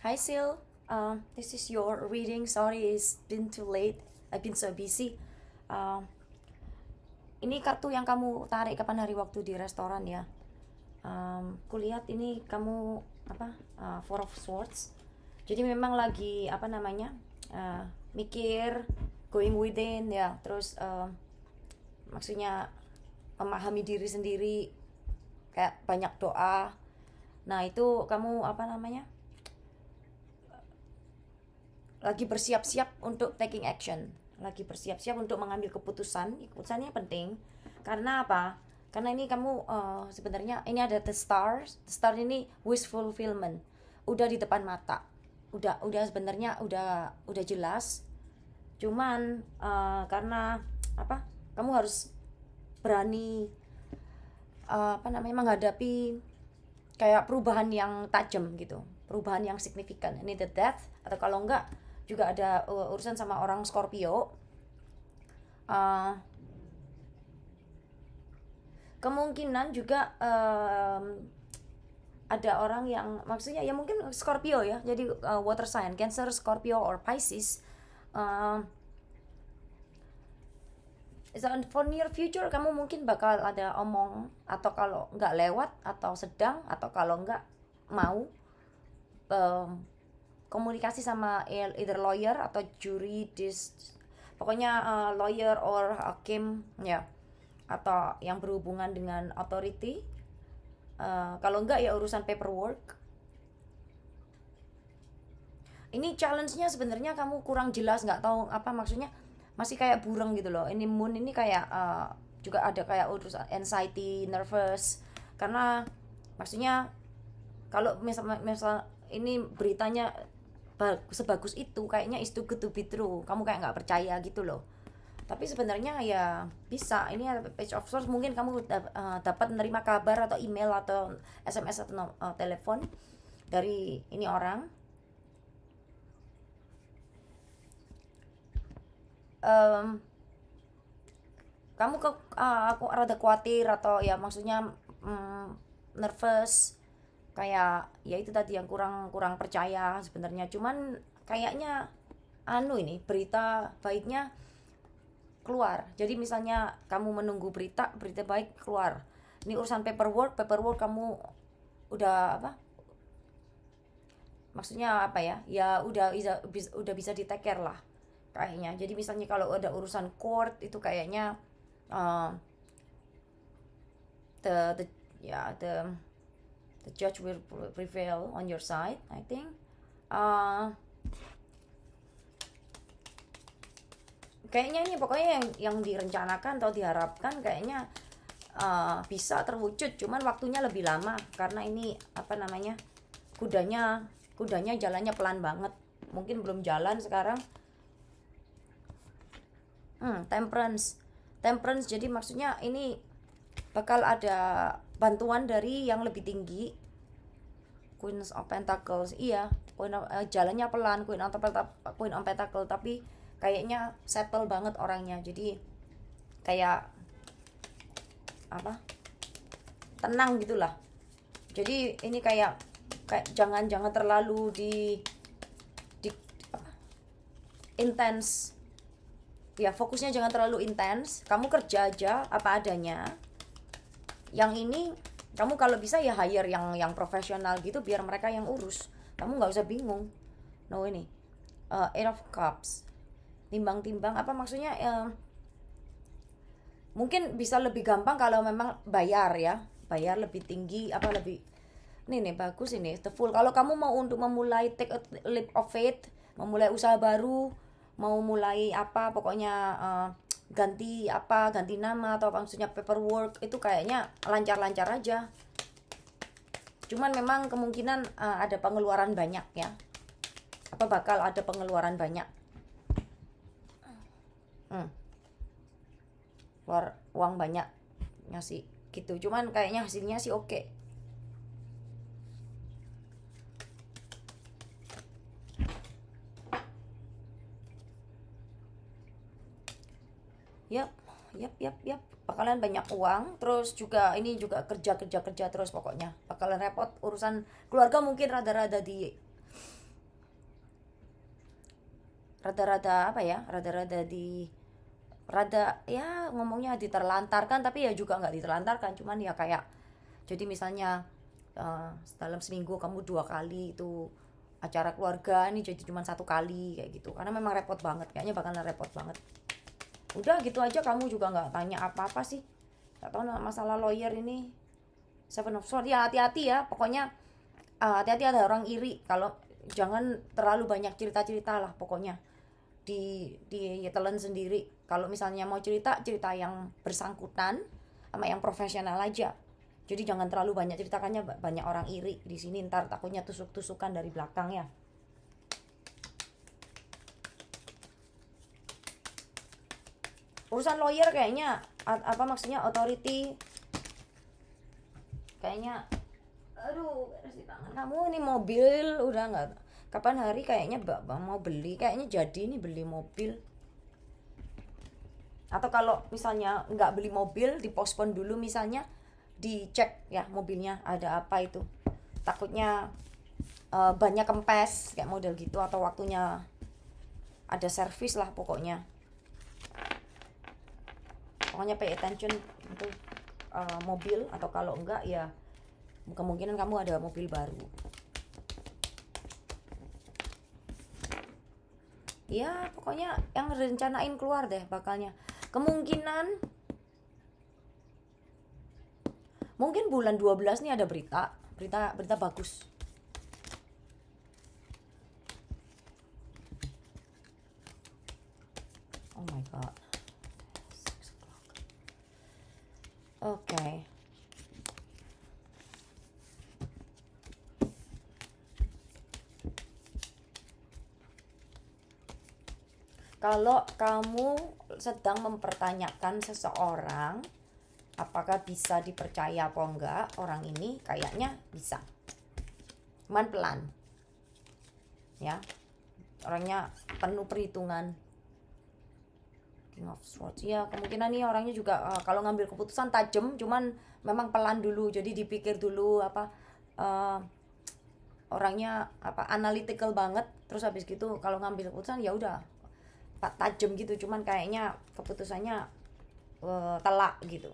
Hi, Sil. Uh, this is your reading. Sorry, it's been too late. I've been so busy. Uh, ini kartu yang kamu tarik kapan hari waktu di restoran ya. Um, kulihat ini kamu apa uh, Four of Swords. Jadi memang lagi apa namanya uh, mikir going within ya. Terus uh, maksudnya memahami diri sendiri kayak banyak doa. Nah itu kamu apa namanya? lagi bersiap-siap untuk taking action, lagi bersiap-siap untuk mengambil keputusan. Keputusannya penting karena apa? Karena ini kamu uh, sebenarnya ini ada the stars, the star ini wish fulfillment, udah di depan mata, udah udah sebenarnya udah udah jelas. Cuman uh, karena apa? Kamu harus berani uh, apa namanya menghadapi kayak perubahan yang tajam gitu perubahan yang signifikan ini the death atau kalau enggak juga ada uh, urusan sama orang Scorpio uh, kemungkinan juga um, ada orang yang maksudnya ya mungkin Scorpio ya jadi uh, water sign Cancer Scorpio or Pisces uh, so for near future kamu mungkin bakal ada omong atau kalau nggak lewat atau sedang atau kalau nggak mau um, komunikasi sama either lawyer atau juridis pokoknya uh, lawyer or hakim ya atau yang berhubungan dengan authority uh, kalau enggak ya urusan paperwork ini challenge-nya sebenarnya kamu kurang jelas nggak tahu apa maksudnya masih kayak burung gitu loh ini moon ini kayak uh, juga ada kayak urusan anxiety nervous karena maksudnya kalau misal misal ini beritanya sebagus itu kayaknya is too good to be true kamu kayak nggak percaya gitu loh tapi sebenarnya ya bisa ini page of source mungkin kamu eh, dapat menerima kabar atau email atau sms atau uh, telepon dari ini orang um, kamu ke uh, aku rada khawatir atau ya maksudnya um, nervous kayak ya itu tadi yang kurang kurang percaya sebenarnya cuman kayaknya anu ini berita baiknya keluar jadi misalnya kamu menunggu berita berita baik keluar ini urusan paperwork paperwork kamu udah apa maksudnya apa ya ya udah bisa udah bisa diteker lah kayaknya jadi misalnya kalau ada urusan court itu kayaknya uh, the the ya yeah, the the judge will prevail on your side I think uh, kayaknya ini pokoknya yang yang direncanakan atau diharapkan kayaknya uh, bisa terwujud cuman waktunya lebih lama karena ini apa namanya kudanya kudanya jalannya pelan banget mungkin belum jalan sekarang hmm, temperance temperance jadi maksudnya ini bakal ada bantuan dari yang lebih tinggi Queen of Pentacles iya Queen of, uh, jalannya pelan Queen of, Queen of Pentacles tapi kayaknya settle banget orangnya jadi kayak apa tenang gitulah jadi ini kayak kayak jangan jangan terlalu di di apa intens ya fokusnya jangan terlalu intens kamu kerja aja apa adanya yang ini kamu kalau bisa ya hire yang yang profesional gitu biar mereka yang urus kamu nggak usah bingung no ini uh, eight of cups timbang-timbang apa maksudnya uh, mungkin bisa lebih gampang kalau memang bayar ya bayar lebih tinggi apa lebih ini nih bagus ini the full kalau kamu mau untuk memulai take a leap of faith memulai usaha baru mau mulai apa pokoknya uh, ganti apa ganti nama atau apa maksudnya paperwork itu kayaknya lancar-lancar aja cuman memang kemungkinan uh, ada pengeluaran banyak ya apa bakal ada pengeluaran banyak hmm. uang banyak ngasih gitu cuman kayaknya hasilnya sih oke okay. yap yap yap yap bakalan banyak uang terus juga ini juga kerja kerja kerja terus pokoknya bakalan repot urusan keluarga mungkin rada-rada di rada-rada apa ya rada-rada di rada ya ngomongnya diterlantarkan tapi ya juga nggak diterlantarkan cuman ya kayak jadi misalnya uh, dalam seminggu kamu dua kali itu acara keluarga ini jadi cuma satu kali kayak gitu karena memang repot banget kayaknya bakalan repot banget udah gitu aja kamu juga nggak tanya apa-apa sih nggak tahu masalah lawyer ini seven of swords ya hati-hati ya pokoknya hati eh, hati-hati ada orang iri kalau jangan terlalu banyak cerita-cerita lah pokoknya di di telan sendiri kalau misalnya mau cerita cerita yang bersangkutan sama yang profesional aja jadi jangan terlalu banyak ceritakannya banyak orang iri di sini ntar takutnya tusuk-tusukan dari belakang ya urusan lawyer kayaknya apa maksudnya authority kayaknya aduh beres di tangan kamu ini mobil udah nggak kapan hari kayaknya mbak mau beli kayaknya jadi ini beli mobil atau kalau misalnya nggak beli mobil dipospon dulu misalnya dicek ya mobilnya ada apa itu takutnya uh, banyak kempes kayak model gitu atau waktunya ada servis lah pokoknya pokoknya pay attention untuk uh, eh, mobil atau kalau enggak ya kemungkinan kamu ada mobil baru ya pokoknya yang rencanain keluar deh bakalnya kemungkinan mungkin bulan 12 nih ada berita berita berita bagus Okay. Kalau kamu sedang mempertanyakan seseorang, apakah bisa dipercaya apa enggak orang ini kayaknya bisa cuman pelan ya orangnya penuh perhitungan Queen of Swords. Iya, kemungkinan nih orangnya juga uh, kalau ngambil keputusan tajam, cuman memang pelan dulu. Jadi dipikir dulu apa uh, orangnya apa analytical banget. Terus habis gitu kalau ngambil keputusan ya udah tajam gitu, cuman kayaknya keputusannya uh, telak gitu.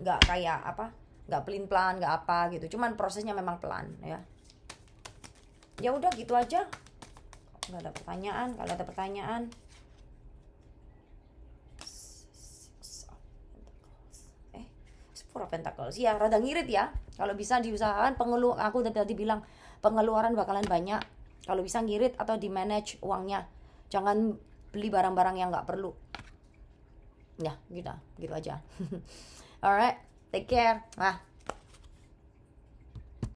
Gak kayak apa? Gak pelin pelan, gak apa gitu. Cuman prosesnya memang pelan ya. Ya udah gitu aja Gak ada pertanyaan kalau ada pertanyaan Four of Pentacles. ya rada ngirit ya. Kalau bisa diusahakan pengelu aku tadi bilang pengeluaran bakalan banyak. Kalau bisa ngirit atau di manage uangnya. Jangan beli barang-barang yang nggak perlu. Ya, gitu. Gitu aja. Alright, take care. Nah,